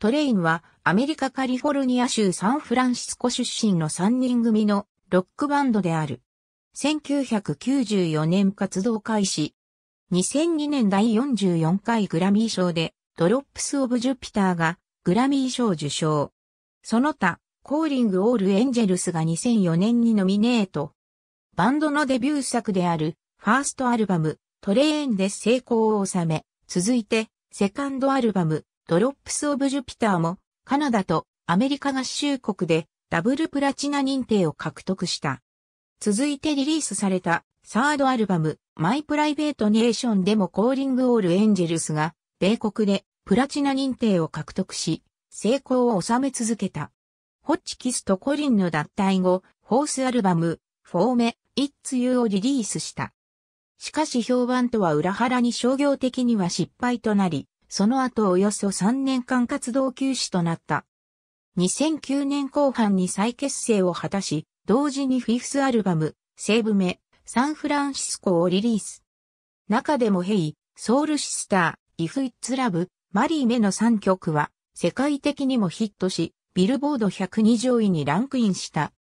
トレインはアメリカカリフォルニア州サンフランシスコ出身の3人組のロックバンドである。1994年活動開始。2002年第44回グラミー賞でドロップス・オブ・ジュピターがグラミー賞受賞。その他、コーリング・オール・エンジェルスが2004年にノミネート。バンドのデビュー作であるファーストアルバムトレインで成功を収め、続いてセカンドアルバムドロップス・オブ・ジュピターも、カナダとアメリカ合衆国でダブルプラチナ認定を獲得した。続いてリリースされたサードアルバム、マイ・プライベート・ネーションでもコーリング・オール・エンジェルスが、米国でプラチナ認定を獲得し、成功を収め続けた。ホッチキスとコリンの脱退後、ホースアルバム、フォーメ、イッツ・ユーをリリースした。しかし評判とは裏腹に商業的には失敗となり、その後およそ3年間活動休止となった。2009年後半に再結成を果たし、同時にフィフスアルバム、セーブメ、サンフランシスコをリリース。中でもヘイ、ソウルシスター、イフ・イッツ・ラブ、マリー・メの3曲は、世界的にもヒットし、ビルボード120上位にランクインした。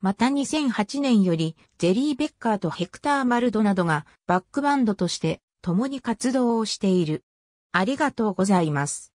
また2008年より、ゼリー・ベッカーとヘクター・マルドなどがバックバンドとして共に活動をしている。ありがとうございます。